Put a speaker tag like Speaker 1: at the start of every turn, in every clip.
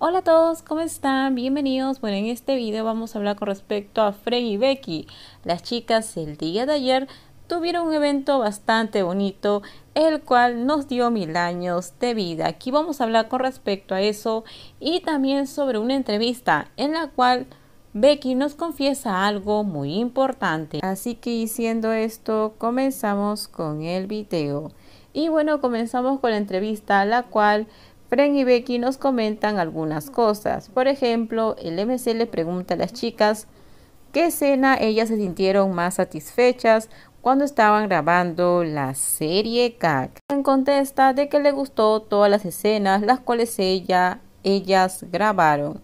Speaker 1: Hola a todos, ¿cómo están? Bienvenidos. Bueno, en este video vamos a hablar con respecto a Frey y Becky. Las chicas el día de ayer tuvieron un evento bastante bonito, el cual nos dio mil años de vida. Aquí vamos a hablar con respecto a eso y también sobre una entrevista en la cual Becky nos confiesa algo muy importante. Así que diciendo esto, comenzamos con el video. Y bueno, comenzamos con la entrevista, la cual Fren y Becky nos comentan algunas cosas. Por ejemplo, el MC le pregunta a las chicas qué escena ellas se sintieron más satisfechas cuando estaban grabando la serie CAC. En contesta de que le gustó todas las escenas las cuales ella, ellas grabaron.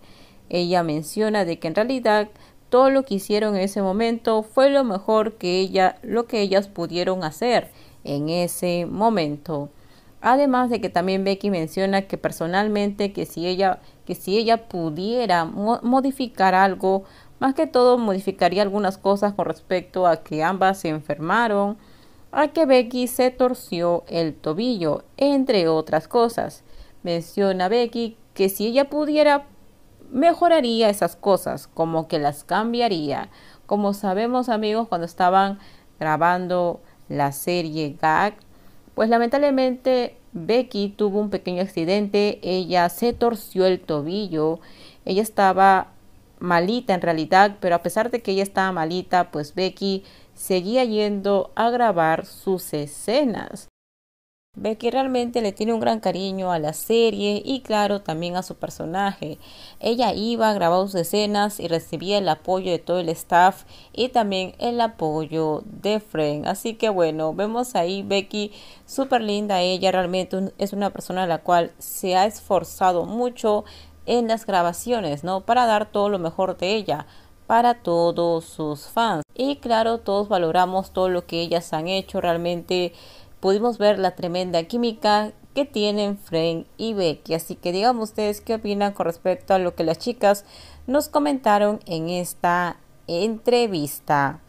Speaker 1: Ella menciona de que en realidad todo lo que hicieron en ese momento fue lo mejor que ella, lo que ellas pudieron hacer en ese momento. Además de que también Becky menciona que personalmente que si ella, que si ella pudiera modificar algo, más que todo modificaría algunas cosas con respecto a que ambas se enfermaron, a que Becky se torció el tobillo, entre otras cosas. Menciona Becky que si ella pudiera mejoraría esas cosas, como que las cambiaría. Como sabemos amigos, cuando estaban grabando la serie Gag, pues lamentablemente Becky tuvo un pequeño accidente, ella se torció el tobillo, ella estaba malita en realidad, pero a pesar de que ella estaba malita, pues Becky seguía yendo a grabar sus escenas. Becky realmente le tiene un gran cariño a la serie y claro también a su personaje. Ella iba, grababa sus escenas y recibía el apoyo de todo el staff y también el apoyo de Frank Así que bueno, vemos ahí Becky súper linda. Ella realmente es una persona a la cual se ha esforzado mucho en las grabaciones, ¿no? Para dar todo lo mejor de ella para todos sus fans. Y claro, todos valoramos todo lo que ellas han hecho realmente pudimos ver la tremenda química que tienen Frank y Becky. Así que digamos ustedes qué opinan con respecto a lo que las chicas nos comentaron en esta entrevista.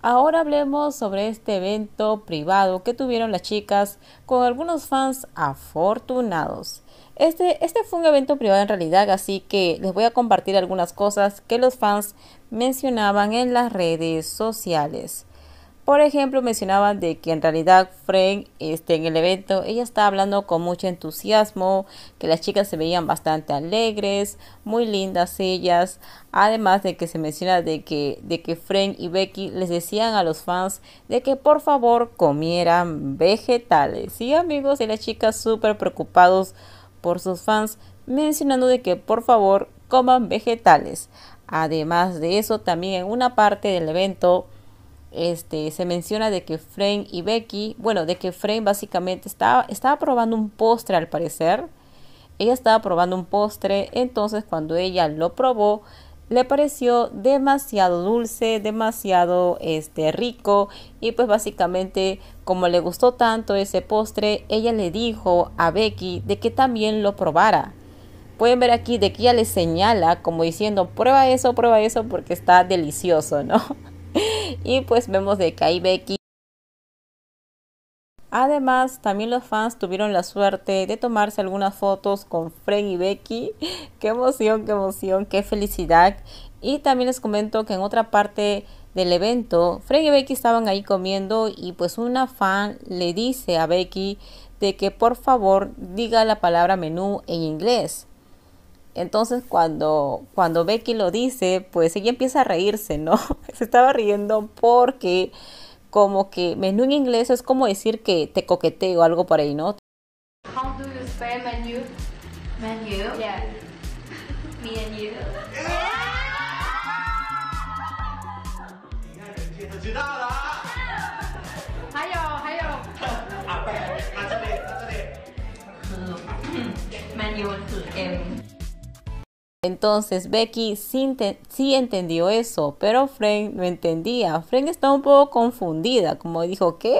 Speaker 1: Ahora hablemos sobre este evento privado que tuvieron las chicas con algunos fans afortunados. Este, este, fue un evento privado en realidad, así que les voy a compartir algunas cosas que los fans mencionaban en las redes sociales. Por ejemplo, mencionaban de que en realidad Frank este, en el evento, ella estaba hablando con mucho entusiasmo, que las chicas se veían bastante alegres, muy lindas ellas. Además de que se menciona de que, de que Frank y Becky les decían a los fans de que por favor comieran vegetales. Y amigos, de las chicas súper preocupados por sus fans, mencionando de que por favor coman vegetales. Además de eso, también en una parte del evento, este, se menciona de que Fran y Becky, bueno, de que Frank básicamente estaba, estaba probando un postre al parecer. Ella estaba probando un postre, entonces cuando ella lo probó, le pareció demasiado dulce, demasiado este, rico y pues básicamente como le gustó tanto ese postre, ella le dijo a Becky de que también lo probara. Pueden ver aquí de que ella le señala como diciendo, prueba eso, prueba eso porque está delicioso, ¿no? Y pues vemos de que Becky. Además, también los fans tuvieron la suerte de tomarse algunas fotos con Fred y Becky. Qué emoción, qué emoción, qué felicidad. Y también les comento que en otra parte del evento, Fred y Becky estaban ahí comiendo y pues una fan le dice a Becky de que por favor diga la palabra menú en inglés. Entonces cuando, cuando Becky lo dice, pues ella empieza a reírse, ¿no? Se estaba riendo porque como que menú en inglés es como decir que te coqueteo o algo por ahí, ¿no? How do you spell menu? Menu? Yeah. Me and you. Ah, menu em, entonces Becky sí, entendió eso, pero Frank no entendía. Frank estaba un poco confundida, como dijo, ¿qué?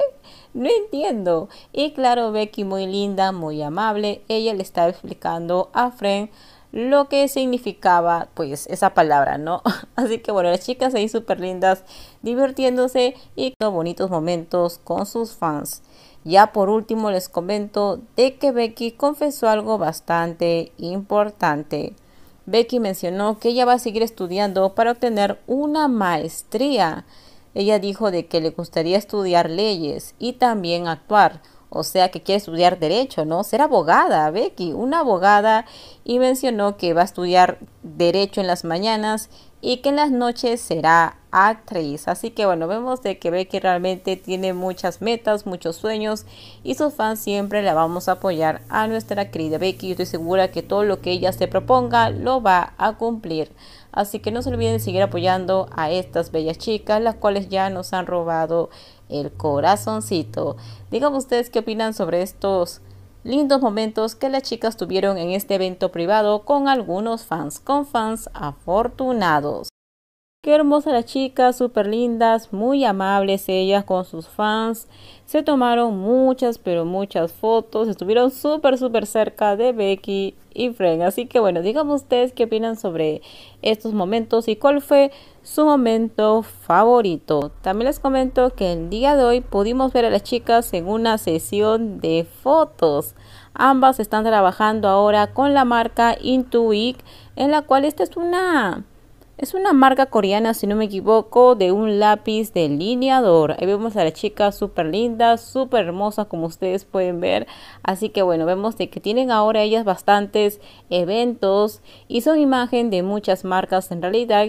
Speaker 1: No entiendo. Y claro, Becky muy linda, muy amable, ella le estaba explicando a Frank lo que significaba pues esa palabra, ¿no? Así que bueno, las chicas ahí súper lindas, divirtiéndose y con bonitos momentos con sus fans. Ya por último les comento de que Becky confesó algo bastante importante. Becky mencionó que ella va a seguir estudiando para obtener una maestría. Ella dijo de que le gustaría estudiar leyes y también actuar o sea que quiere estudiar derecho, ¿no? Ser abogada, Becky, una abogada, y mencionó que va a estudiar derecho en las mañanas y que en las noches será actriz. Así que bueno, vemos de que Becky realmente tiene muchas metas, muchos sueños y sus fans siempre la vamos a apoyar a nuestra querida Becky. Yo estoy segura que todo lo que ella se proponga lo va a cumplir. Así que no se olviden de seguir apoyando a estas bellas chicas, las cuales ya nos han robado el corazoncito. Díganme ustedes qué opinan sobre estos lindos momentos que las chicas tuvieron en este evento privado con algunos fans, con fans afortunados. Qué hermosas las chicas, súper lindas, muy amables ellas con sus fans. Se tomaron muchas, pero muchas fotos. Estuvieron súper, súper cerca de Becky y Fren. Así que bueno, díganme ustedes qué opinan sobre estos momentos y cuál fue su momento favorito. También les comento que el día de hoy pudimos ver a las chicas en una sesión de fotos. Ambas están trabajando ahora con la marca Intuic, en la cual esta es una es una marca coreana, si no me equivoco, de un lápiz delineador. Ahí vemos a la chica súper linda, súper hermosa, como ustedes pueden ver. Así que bueno, vemos de que tienen ahora ellas bastantes eventos y son imagen de muchas marcas en realidad.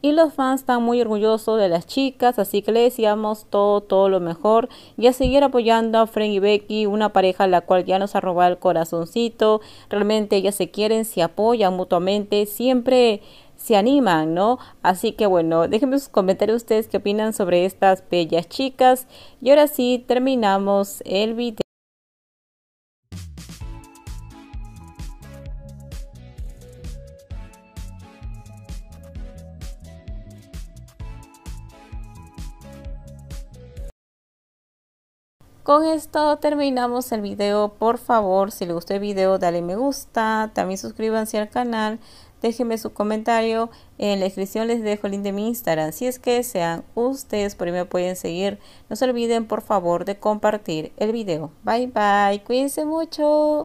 Speaker 1: Y los fans están muy orgullosos de las chicas, así que les deseamos todo, todo lo mejor y a seguir apoyando a Frank y Becky, una pareja a la cual ya nos ha robado el corazoncito. Realmente ellas se quieren, se apoyan mutuamente, siempre se animan, ¿no? Así que bueno, déjenme sus comentarios ustedes qué opinan sobre estas bellas chicas. Y ahora sí, terminamos el video. Con esto terminamos el video. Por favor, si les gustó el video, dale me gusta. También suscríbanse al canal. Déjenme su comentario. En la descripción les dejo el link de mi Instagram. Si es que sean ustedes, por ahí me pueden seguir. No se olviden, por favor, de compartir el video. Bye, bye. Cuídense mucho.